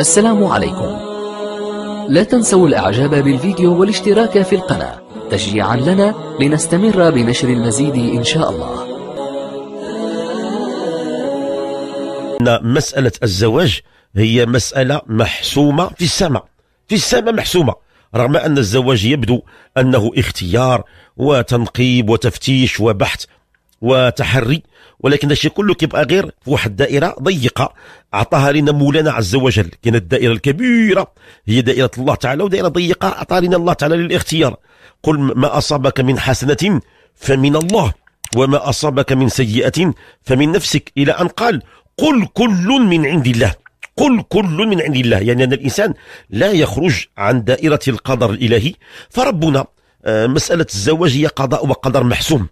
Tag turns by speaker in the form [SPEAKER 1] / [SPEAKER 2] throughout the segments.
[SPEAKER 1] السلام عليكم لا تنسوا الاعجاب بالفيديو والاشتراك في القناة تشجيعا لنا لنستمر بنشر المزيد ان شاء الله مسألة الزواج هي مسألة محسومة في السماء في السماء محسومة رغم أن الزواج يبدو أنه اختيار وتنقيب وتفتيش وبحث وتحري ولكن الشيء كله كيبقى غير في واحد الدائره ضيقه اعطاها لنا مولانا عز وجل كاين الدائره الكبيره هي دائره الله تعالى ودائره ضيقه اعطاها لنا الله تعالى للاختيار قل ما اصابك من حسنه فمن الله وما اصابك من سيئه فمن نفسك الى ان قال قل كل من عند الله قل كل من عند الله يعني ان الانسان لا يخرج عن دائره القدر الالهي فربنا آه، مساله الزواج هي قضاء وقدر محسوم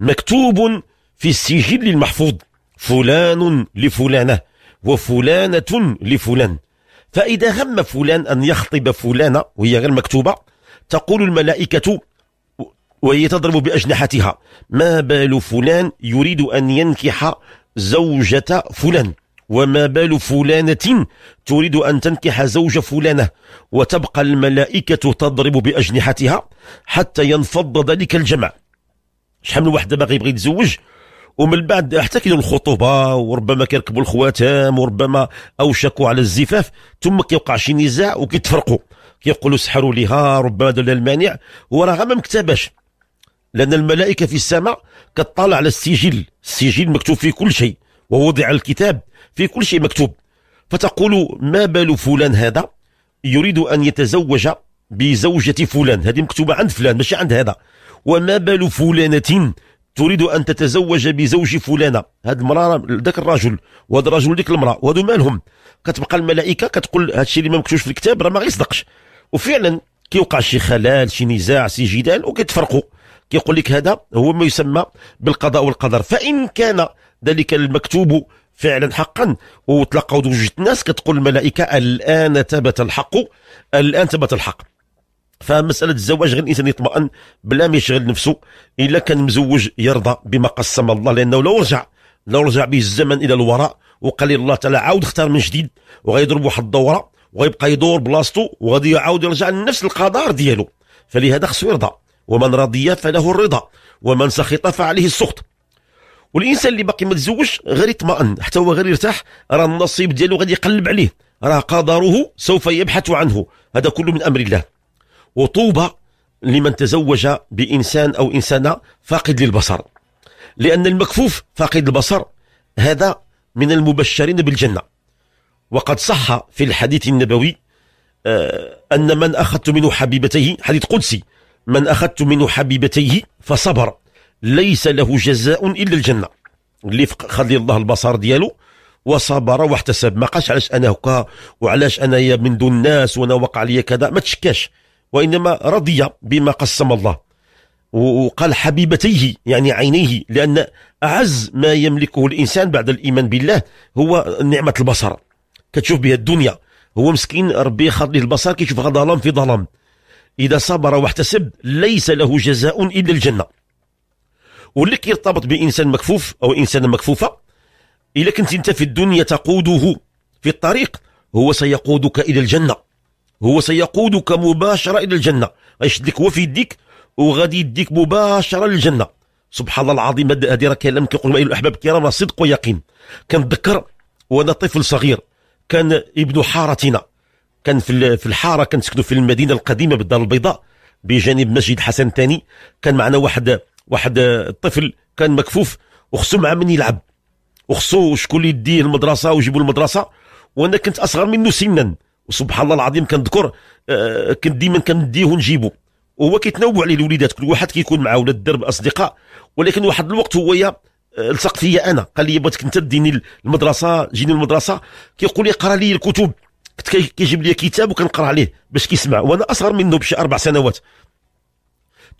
[SPEAKER 1] مكتوب في السجل المحفوظ فلان لفلانة وفلانة لفلان فإذا هم فلان أن يخطب فلانة وهي غير مكتوبة تقول الملائكة وهي تضرب بأجنحتها ما بال فلان يريد أن ينكح زوجة فلان وما بال فلانة تريد أن تنكح زوج فلانة وتبقى الملائكة تضرب بأجنحتها حتى ينفض ذلك الجمع شحال من واحد دابا غيبغي يتزوج ومن بعد حتى كيدير الخطوبه وربما كيركبوا الخواتم وربما اوشكوا على الزفاف ثم كيوقع شي نزاع وكيتفرقوا كيقولوا سحروا ليها ربما دولا المانع وراها ما مكتباش لان الملائكه في السماء كطالع على السجل السجل مكتوب فيه كل شيء ووضع الكتاب في كل شيء مكتوب فتقول ما بال فلان هذا يريد ان يتزوج بزوجه فلان هذه مكتوبه عند فلان ماشي عند هذا وما بال فلانة تريد أن تتزوج بزوج فلانة هاد المرأة ذاك الرجل وهذا الرجل ديك المرأة وهادو مالهم كتبقى الملائكة كتقول هادشي اللي ما مكتوبش في الكتاب راه ما غيصدقش وفعلا كيوقع شي خلال شي نزاع شي جدال وكيتفرقوا كيقول لك هذا هو ما يسمى بالقضاء والقدر فإن كان ذلك المكتوب فعلا حقا وتلقاو جوج الناس كتقول الملائكه الان ثبت الحق الان ثبت الحق فمسألة الزواج غير الإنسان يطمئن بلا ما يشغل نفسه إلا كان مزوج يرضى بما قسم الله لأنه لو رجع لو رجع به الزمن إلى الوراء وقال الله تعالى عاود اختار من جديد وغيضرب واحد الدورة ويبقى يدور بلاصتو وغادي يعاود يرجع لنفس القدر ديالو فلهذا خصو يرضى ومن رضي فله الرضا ومن سخط فعليه السخط والانسان اللي باقي ما تزوجش غير يطمئن حتى هو غير يرتاح راه النصيب ديالو غادي يقلب عليه راه قدره سوف يبحث عنه هذا كله من امر الله وطوبى لمن تزوج بإنسان أو إنسانة فاقد للبصر لأن المكفوف فاقد البصر هذا من المبشرين بالجنة وقد صح في الحديث النبوي آه، أن من أخذت منه حبيبتيه حديث قدسي من أخذت منه حبيبتيه فصبر ليس له جزاء إلا الجنة اللي خلي الله البصر ديالو وصبر واحتسب ما قالش علاش انا هكا وعلاش انايا من دون الناس وانا وقع لي كذا ما تشكاش وإنما رضي بما قسم الله وقال حبيبتيه يعني عينيه لأن أعز ما يملكه الإنسان بعد الإيمان بالله هو نعمة البصر كتشوف بها الدنيا هو مسكين ربي خاط له البصر كيشوف ظلام في ظلام إذا صبر واحتسب ليس له جزاء إلا الجنة واللي كيرتبط بإنسان مكفوف أو إنسانة مكفوفة إلا كنت أنت في الدنيا تقوده في الطريق هو سيقودك إلى الجنة هو سيقودك مباشرة إلى الجنة غيشد لك هو في يديك وغادي يديك مباشرة للجنة سبحان الله العظيم هذه راه كلام كيقول الأحباب الكرام راه صدق ويقين كنتذكر وأنا طفل صغير كان ابن حارتنا كان في في الحاره كنسكنوا في المدينه القديمه بالدار البيضاء بجانب مسجد حسن الثاني كان معنا واحد واحد الطفل كان مكفوف وخصو مع من يلعب وخصو شكون اللي يديه المدرسه ويجيبوا المدرسه وانا كنت اصغر منه سنا وسبحان الله العظيم كنذكر آه، كنت ديما كنديه ونجيبو وهو كيتناوب عليه الوليدات كل واحد كيكون مع ولاد الدرب اصدقاء ولكن واحد الوقت هو يا فيا آه، انا قال لي بغيتك انت ديني المدرسه جيني المدرسه كيقول لي قرا لي الكتب كنت كيجيب لي كتاب وكنقرا عليه باش كيسمع وانا اصغر منه بشي اربع سنوات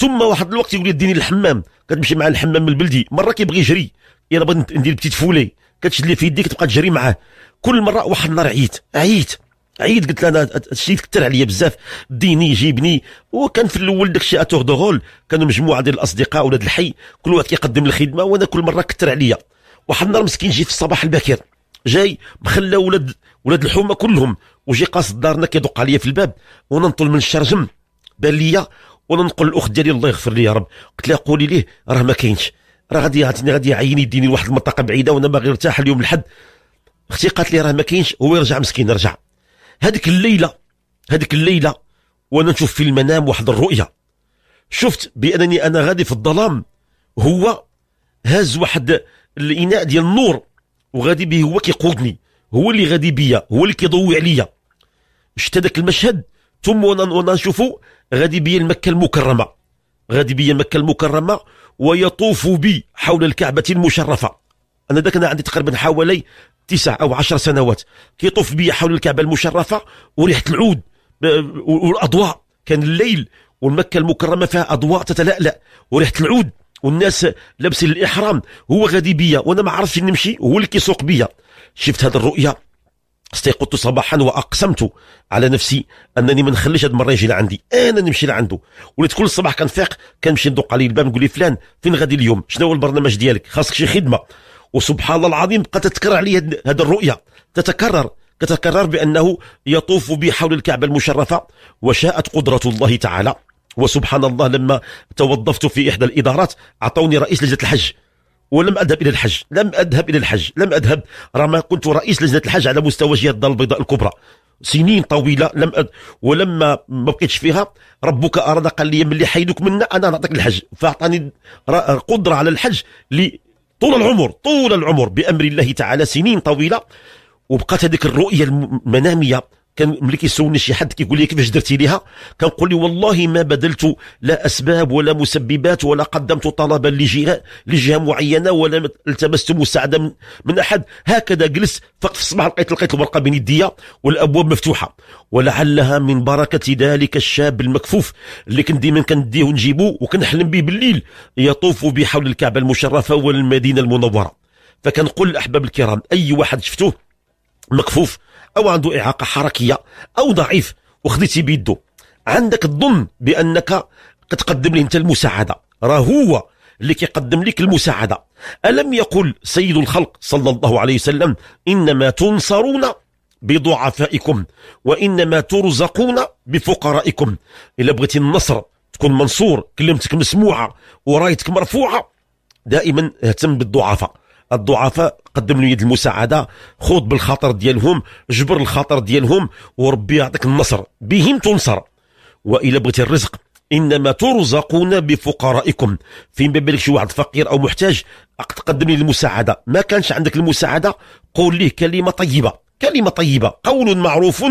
[SPEAKER 1] ثم واحد الوقت يقول لي ديني الحمام كتمشي مع الحمام من البلدي مره كيبغي يجري انا بغيت ندير بتيت فولي كتشد لي في يديك تبقى تجري معاه كل مره واحد النهار عييت عييت عيد قلت لها انا الشيء كثر عليا بزاف ديني جيبني وكان في الاول داك الشيء دو دغول كانوا مجموعه ديال الاصدقاء ولاد الحي كل واحد كيقدم الخدمه وانا كل مره كثر عليا واحد النهار مسكين جيت في الصباح الباكر جاي مخلى ولاد ولاد الحومه كلهم وجي قاصد دارنا كيدق عليا في الباب وانا نطل من الشرجم بان ليا وانا نقول الاخت ديالي الله يغفر لي يا رب قلت لها قولي ليه راه ما كاينش راه غادي يعطيني غادي يعيني يديني لواحد المنطقه بعيده وانا باغي نرتاح اليوم الحد اختي قالت لي راه ما كاينش هو يرجع مسكين رجع هذيك الليله هذيك الليله وانا نشوف في المنام واحد الرؤيه شفت بانني انا غادي في الظلام هو هاز واحد الاناء ديال النور وغادي به هو كيقودني هو اللي غادي بيا هو اللي كيضوي عليا شفت هذاك المشهد ثم وانا نشوفو غادي بيا المكه المكرمه غادي بيا مكة المكرمة ويطوف بي حول الكعبة المشرفة أنا ذاك أنا عندي تقريبا حوالي تسع او عشر سنوات كيطوف بي حول الكعبه المشرفه وريحه العود والاضواء كان الليل والمكه المكرمه فيها اضواء تتلألأ وريحه العود والناس لابسين الاحرام هو غادي بيا وانا ما عرفتش نمشي هو اللي كيسوق بيا شفت هذه الرؤيا استيقظت صباحا واقسمت على نفسي انني ما نخليش هذا المره يجي لعندي انا نمشي لعنده وليت كل صباح كنفيق كنمشي ندق عليه الباب نقول له فلان فين غادي اليوم شنو هو البرنامج ديالك خاصك شي خدمه وسبحان الله العظيم قد تتكرر عليه هذه الرؤية تتكرر تتكرر بأنه يطوف بحول الكعبة المشرفة وشاءت قدرة الله تعالى وسبحان الله لما توظفت في إحدى الإدارات أعطوني رئيس لجنة الحج ولم أذهب إلى الحج لم أذهب إلى الحج لم أذهب رغم كنت رئيس لجنة الحج على مستوى جهة الدار البيضاء الكبرى سنين طويله لم أد... ولما ما بقيتش فيها ربك اراد قال لي ملي حيدوك منا انا نعطيك الحج فاعطاني قدره على الحج لي طول العمر طول العمر بامر الله تعالى سنين طويله وبقات هذيك الرؤيه المناميه كان ملي كيسولني شي حد كيقول لي كيفاش درتي ليها كنقول له والله ما بدلت لا اسباب ولا مسببات ولا قدمت طلبا لجهه لجهه معينه ولا التمست مساعده من, من احد هكذا جلست فقط في الصباح لقيت لقيت الورقه بين يديا والابواب مفتوحه ولعلها من بركه ذلك الشاب المكفوف اللي كنت ديما كنديه ونجيبو وكنحلم به بالليل يطوف بحول الكعبه المشرفه والمدينه المنوره فكنقول الاحباب الكرام اي واحد شفتوه مكفوف او عنده اعاقه حركيه او ضعيف وخديتي بيده عندك الظن بانك كتقدم ليه انت المساعده راه هو اللي كيقدم لك المساعده الم يقل سيد الخلق صلى الله عليه وسلم انما تنصرون بضعفائكم وانما ترزقون بفقرائكم الا بغيتي النصر تكون منصور كلمتك مسموعه ورايتك مرفوعه دائما اهتم بالضعفاء الضعفاء قدم له يد المساعده خوض بالخطر ديالهم جبر الخطر ديالهم وربي يعطيك النصر بهم تنصر والا بغيتي الرزق انما ترزقون بفقرائكم فين بالك شي واحد فقير او محتاج تقدم لي المساعده ما كانش عندك المساعده قول ليه كلمه طيبه كلمه طيبه قول معروف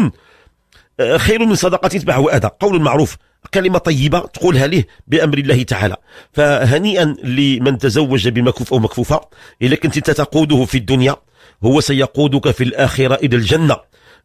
[SPEAKER 1] خير من صدقة تتبعه أذى قول معروف كلمة طيبة تقولها له بأمر الله تعالى فهنيئا لمن تزوج بمكفوف أو مكفوفة إذا كنت تقوده في الدنيا هو سيقودك في الآخرة إلى الجنة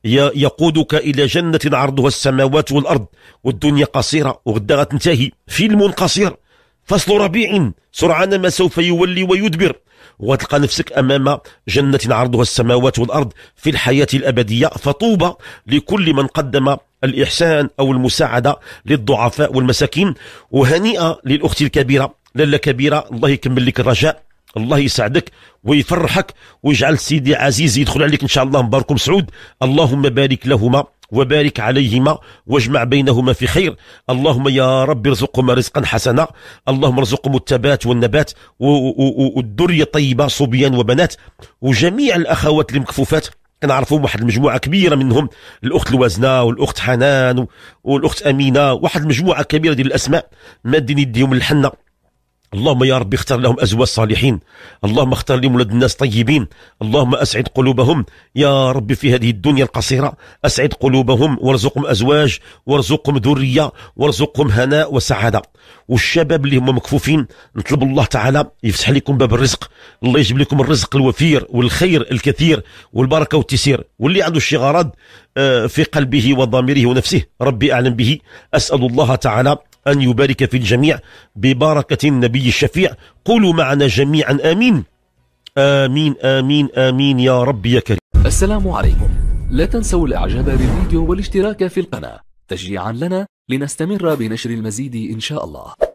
[SPEAKER 1] يقودك إلى جنة عرضها السماوات والأرض والدنيا قصيرة وغدا غتنتهي فيلم قصير فصل ربيع سرعان ما سوف يولي ويدبر وتلقى نفسك أمام جنة عرضها السماوات والأرض في الحياة الأبدية فطوبى لكل من قدم الإحسان أو المساعدة للضعفاء والمساكين وهنيئة للأخت الكبيرة للا كبيرة الله يكمل لك الرجاء الله يسعدك ويفرحك ويجعل سيدي عزيز يدخل عليك ان شاء الله مبارك مسعود اللهم بارك لهما وبارك عليهما واجمع بينهما في خير اللهم يا رب ارزقهما رزقا حسنا اللهم ارزقهم التبات والنبات والدرية طيبة صبيان وبنات وجميع الأخوات المكفوفات كنعرفهم واحد المجموعه كبيره منهم الاخت الوازنه والاخت حنان والاخت امينه واحد المجموعه كبيره ديال الاسماء مادين يديهم الحنه اللهم يا ربي اختر لهم أزواج صالحين اللهم اختر لهم ولاد الناس طيبين اللهم أسعد قلوبهم يا ربي في هذه الدنيا القصيرة أسعد قلوبهم وارزقهم أزواج وارزقهم ذرية وارزقهم هناء وسعادة والشباب اللي هم مكفوفين نطلب الله تعالى يفتح لكم باب الرزق الله يجيب لكم الرزق الوفير والخير الكثير والبركة والتيسير واللي عنده شي غرض آه، في قلبه وضميره ونفسه ربي أعلم به أسأل الله تعالى أن يبارك في الجميع ببركة النبي الشفيع قولوا معنا جميعا آمين آمين آمين آمين يا رب يا كريم السلام عليكم لا تنسوا الإعجاب بالفيديو والاشتراك في القناة تشجيعا لنا لنستمر بنشر المزيد إن شاء الله